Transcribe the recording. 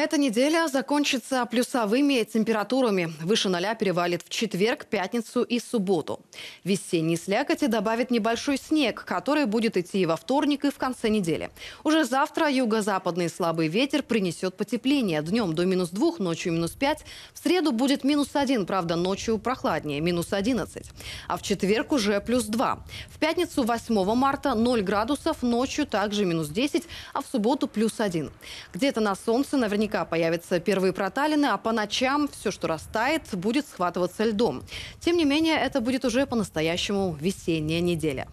Эта неделя закончится плюсовыми температурами. Выше ноля перевалит в четверг, пятницу и субботу. Весенние слякоти добавит небольшой снег, который будет идти и во вторник, и в конце недели. Уже завтра юго-западный слабый ветер принесет потепление. Днем до минус 2, ночью минус 5. В среду будет минус 1, правда, ночью прохладнее, минус 11. А в четверг уже плюс 2. В пятницу 8 марта 0 градусов, ночью также минус 10, а в субботу плюс 1. Где-то на солнце наверняка наверняка появятся первые проталины, а по ночам все, что растает, будет схватываться льдом. Тем не менее, это будет уже по-настоящему весенняя неделя.